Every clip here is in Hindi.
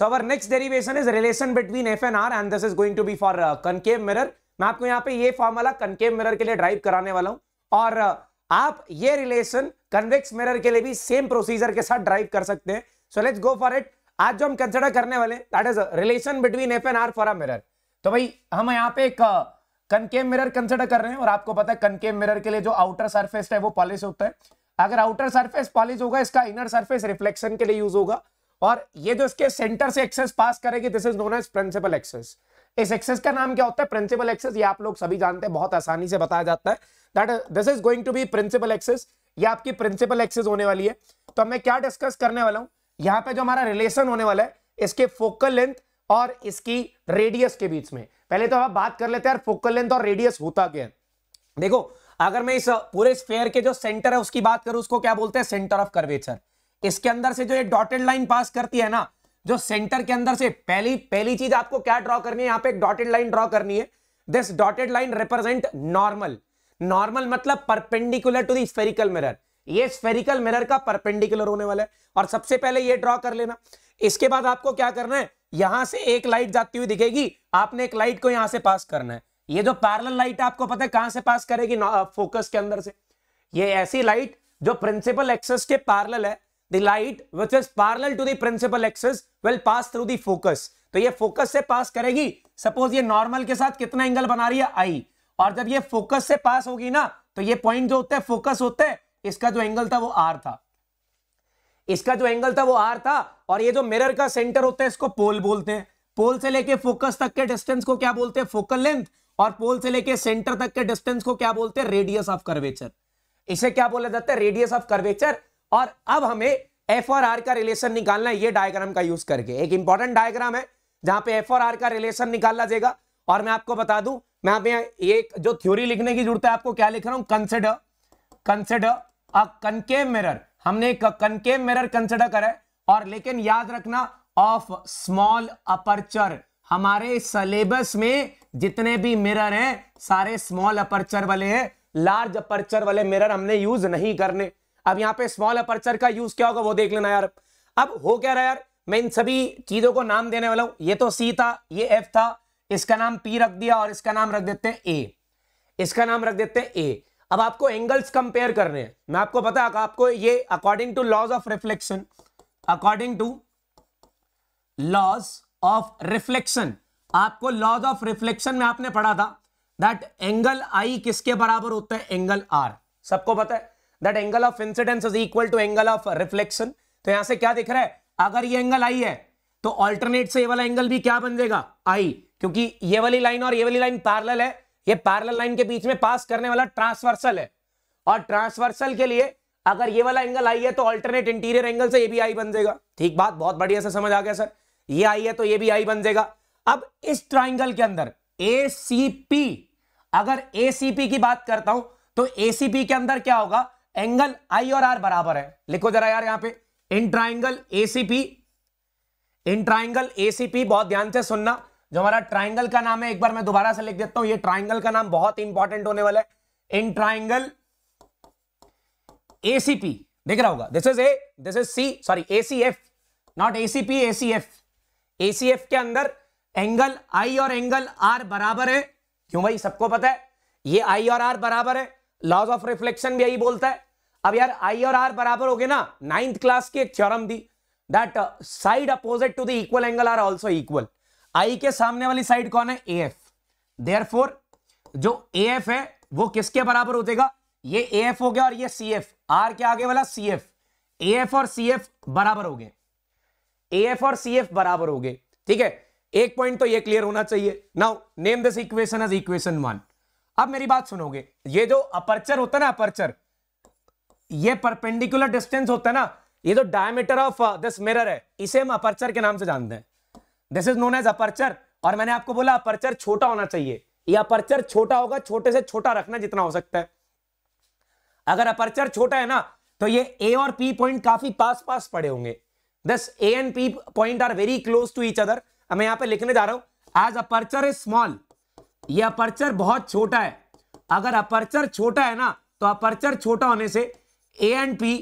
So our next derivation is relation between f and r and this is going to be for uh, concave mirror. मैं आपको यहाँ पे ये फॉर्मूला कनकेव मिरर के लिए ड्राइव कराने वाला हूं और uh, आप ये रिलेशन कन्वेक्स मिरर के लिए भी सेम प्रोसीजर के साथ ड्राइव कर सकते हैं so let's go for it आज जो हम कंसिडर करने वाले that is relation between F and R for a mirror तो भाई हम यहाँ पे एक कनकेव मिरर कंसिडर कर रहे हैं और आपको पता है कनकेव मिरर के लिए जो आउटर सर्फेस है वो पॉलिश होता है अगर आउटर सर्फेस पॉलिश होगा इसका इनर सर्फेस रिफ्लेक्शन के लिए यूज होगा और ये जो इसके सेंटर से एक्सेस पास करेगी this is known as principal axis इस एक्सेस का नाम क्या होता है प्रिंसिपल एक्सेस ये आप लोग सभी जानते हैं बहुत आसानी से बताया जाता है that this is going to be principal axis ये आपकी प्रिंसिपल एक्सेस होने वाली है तो मैं क्या डिस्कस करने वाला हूं यहां पे जो हमारा रिलेशन होने वाला है इसके फोकल लेंथ और इसकी रेडियस के बीच में पहले तो आप बात कर लेते हैं यार फोकल लेंथ और रेडियस होता क्या है देखो अगर मैं इस पूरे स्फेयर के जो सेंटर है उसकी बात करूं उसको क्या बोलते हैं सेंटर ऑफ कर्वेचर इसके अंदर से जो ये डॉटेड लाइन पास करती है ना जो सेंटर के अंदर से पहली पहली चीज आपको क्या ड्रॉ करनी है यहां पे एक डॉटेड लाइन ड्रॉ करनी है this dotted line represent normal normal मतलब परपेंडिकुलर टू दिकल मिरर ये स्फेरिकल मिरर का परपेंडिकुलर होने वाला है और सबसे पहले ये ड्रॉ कर लेना इसके बाद आपको क्या करना है यहां से एक लाइट जाती हुई दिखेगी आपने एक लाइट को यहां से पास करना है ये जो पैरल लाइट आपको पता है कहां से पास करेगी फोकस के अंदर से ये ऐसी लाइट जो प्रिंसिपल एक्सेस के पैरल है the light which is parallel to the principal axis will pass through the focus तो ये फोकस से पास करेगी सपोज ये नॉर्मल के साथ कितना एंगल बना रही है आई और जब ये फोकस से पास होगी ना तो ये पॉइंट जो होता है फोकस होता है इसका जो एंगल था वो आर था इसका जो एंगल था वो आर था और ये जो मिरर का सेंटर होता है इसको पोल बोलते हैं पोल से लेके फोकस तक के डिस्टेंस को क्या बोलते हैं फोकल लेंथ और पोल से लेके सेंटर तक के डिस्टेंस को क्या बोलते हैं रेडियस ऑफ कर्वेचर इसे क्या बोला जाता है रेडियस ऑफ कर्वेचर और अब हमें एफ और आर का रिलेशन निकालना है ये डायग्राम का यूज करके एक इंपॉर्टेंट डायग्राम है जहां पे एफ और आर का रिलेशन निकाला जाएगा और मैं आपको बता दूं मैं आप ये जो थ्योरी लिखने की जरूरत है आपको क्या लिख रहा हूं consider consider a concave mirror हमने एक कनकेव मिरर कंसिडर करा है और लेकिन याद रखना ऑफ स्मॉल अपर्चर हमारे सिलेबस में जितने भी मिरर हैं सारे स्मॉल अपर्चर वाले हैं लार्ज अपर्चर वाले मिरर हमने यूज नहीं करने अब यहाँ पे स्मॉल अपर्चर का यूज क्या होगा वो देख लेना यार अब हो क्या रहा यार मैं इन सभी चीजों को नाम देने वाला हूं ये तो सी था ये एफ था इसका नाम पी रख दिया और इसका नाम रख देते हैं ए इसका नाम रख देते हैं ए अब आपको एंगल्स कंपेयर करने हैं मैं आपको बता आपको ये according to laws of reflection according to laws of reflection आपको लॉज ऑफ रिफ्लेक्शन में आपने पढ़ा था दैट एंगल आई किसके बराबर होता है एंगल आर सबको पता है that angle of incidence is equal to angle of reflection तो यहां से क्या दिख रहा है अगर ये एंगल आई है तो ऑल्टरनेट से ये वाला एंगल भी क्या बन जाएगा आई क्योंकि ये वाली लाइन और ये वाली लाइन पैरेलल है ये पैरेलल लाइन के बीच में पास करने वाला ट्रांसवर्सल है और ट्रांसवर्सल के लिए अगर ये वाला एंगल आई है तो ऑल्टरनेट इंटीरियर एंगल से ये भी आई बन जाएगा ठीक बात बहुत बढ़िया से समझ आ गया सर ये आई है तो ये भी आई बन जाएगा अब इस ट्राइंगल के अंदर ए अगर ए की बात करता हूं तो ए के अंदर क्या होगा एंगल आई और आर बराबर है लिखो जरा यार यहां पे in triangle ACP in triangle ACP बहुत ध्यान से सुनना जो हमारा ट्राइंगल का नाम है एक बार मैं दोबारा से लिख देता हूं ये ट्राइंगल का नाम बहुत इंपॉर्टेंट होने वाला है इन ट्राइंगल एसीपी देख रहा होगा this is A this is C sorry ACF not ACP ACF ACF के अंदर एंगल आई और एंगल आर बराबर है क्यों भाई सबको पता है ये आई और आर बराबर है लॉज ऑफ रिफ्लेक्शन भी यही बोलता है अब यार आई और आर बराबर हो गए ना नाइन्थ क्लास की एक थ्योरम दी that side opposite to the equal angle are also equal आई के सामने वाली साइड कौन है ए एफ देयर जो ए एफ है वो किसके बराबर हो जाएगा ये ए एफ हो गया और ये सी एफ आर के आगे वाला सी एफ ए एफ और सी एफ बराबर हो गए ए एफ और सी एफ बराबर हो गए ठीक है एक पॉइंट तो ये क्लियर होना चाहिए now name this equation as equation one अब मेरी बात सुनोगे ये जो अपर्चर होता है ना अपर्चर ये परपेंडिकुलर डिस्टेंस होता है ना ये जो डायमीटर ऑफ दिस मिरर है इसे हम अपर्चर के नाम से जानते हैं this is known as aperture और मैंने आपको बोला अपर्चर छोटा होना चाहिए ये अपर्चर छोटा होगा छोटे से छोटा रखना जितना हो सकता है अगर अपर्चर छोटा है ना तो ये ए और पी पॉइंट काफी पास पास पड़े होंगे this A and P point are very close to each other मैं यहां पर लिखने जा रहा हूं एज अपर्चर इज स्मॉल ये अपर्चर बहुत छोटा है अगर अपर्चर छोटा है ना तो अपर्चर छोटा होने से A and P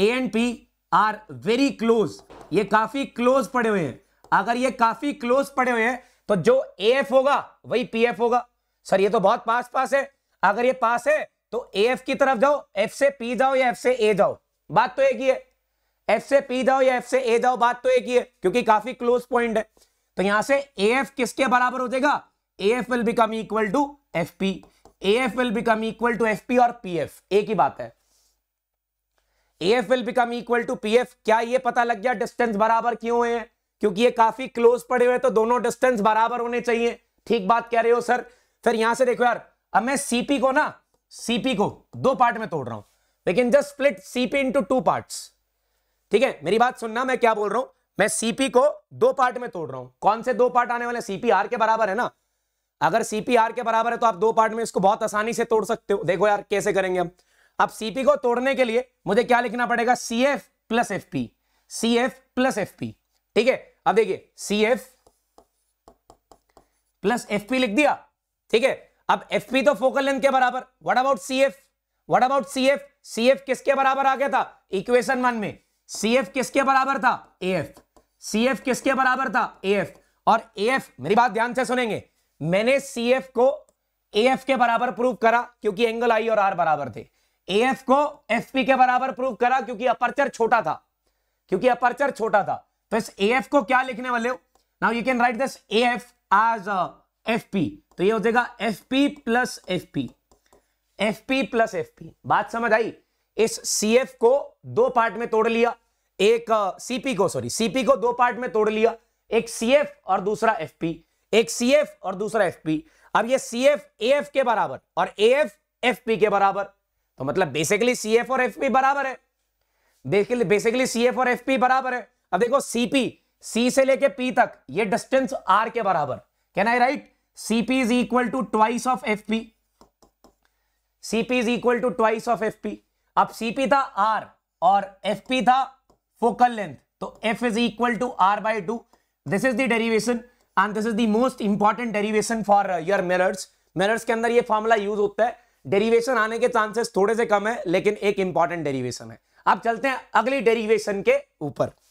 A and P are very close ये काफी क्लोज पड़े हुए हैं अगर ये काफी क्लोज पड़े हुए हैं तो जो ए एफ होगा वही पी एफ होगा सर ये तो बहुत पास पास है अगर ये पास है तो ए एफ की तरफ जाओ एफ से पी जाओ या एफ से ए जाओ बात तो एक ही है एफ से पी जाओ या एफ से ए जाओ बात तो एक ही है क्योंकि काफी क्लोज पॉइंट है तो यहां से ए एफ किसके बराबर हो जाएगा A F will become equal to F P A F will become equal to F P और पी एफ एक ही बात है A F will become equal to P F क्या ये पता लग गया डिस्टेंस बराबर क्यों है क्योंकि ये काफी क्लोज पड़े हुए तो दोनों डिस्टेंस बराबर होने चाहिए ठीक बात कह रहे हो सर फिर यहां से देखो यार अब मैं सीपी को ना सीपी को दो पार्ट में तोड़ रहा हूं लेकिन just split CP into two part ठीक है मेरी बात सुनना मैं क्या बोल रहा हूं मैं सीपी को दो पार्ट में तोड़ रहा हूं कौन से दो पार्ट आने वाले सीपीआर के बराबर है ना अगर सीपीआर के बराबर है तो आप दो पार्ट में इसको बहुत आसानी से तोड़ सकते हो देखो यार कैसे करेंगे हम अब सीपी को तोड़ने के लिए मुझे क्या लिखना पड़ेगा C F plus F P C F plus F P ठीक है अब देखिए C F plus F P लिख दिया ठीक है अब एफ पी तो फोकल लेंथ के बराबर what about C F what about C F C F किसके बराबर आ गया था इक्वेशन वन में सी एफ किसके बराबर था ए एफ सी एफ किसके बराबर था ए एफ और ए एफ मेरी बात ध्यान से सुनेंगे मैंने सी एफ को ए एफ के बराबर प्रूव करा क्योंकि एंगल आई और आर बराबर थे ए एफ को एफ पी के बराबर प्रूव करा क्योंकि अपर्चर छोटा था क्योंकि अपर्चर छोटा था तो इस ए एफ को क्या लिखने वाले हो now you can write this A F as F P तो ये हो जाएगा F P plus F P F P plus F P बात समझ आई इस सी एफ को दो पार्ट में तोड़ लिया एक सीपी को सॉरी सीपी को दो पार्ट में तोड़ लिया एक सीएफ और दूसरा एफपी एक सीएफ और दूसरा एफपी अब ये सीएफ एएफ के बराबर और एएफ एफपी के बराबर तो मतलब बेसिकली सीएफ और एफपी बराबर है बेसिकली बेसिकली सीएफ और एफपी बराबर है अब देखो सीपी सी से लेके पी तक ये डिस्टेंस आर के बराबर can I write CP is equal to twice of FP CP is equal to twice of FP अब सीपी था आर और एफ पी था फोकल लेंथ तो F is equal to R by two this is the derivation and this is the most important derivation for your mirrors mirrors के अंदर ये फॉर्मूला यूज होता है डेरिवेशन आने के चांसेस थोड़े से कम है लेकिन एक इंपॉर्टेंट डेरिवेशन है आप चलते हैं अगली डेरिवेशन के ऊपर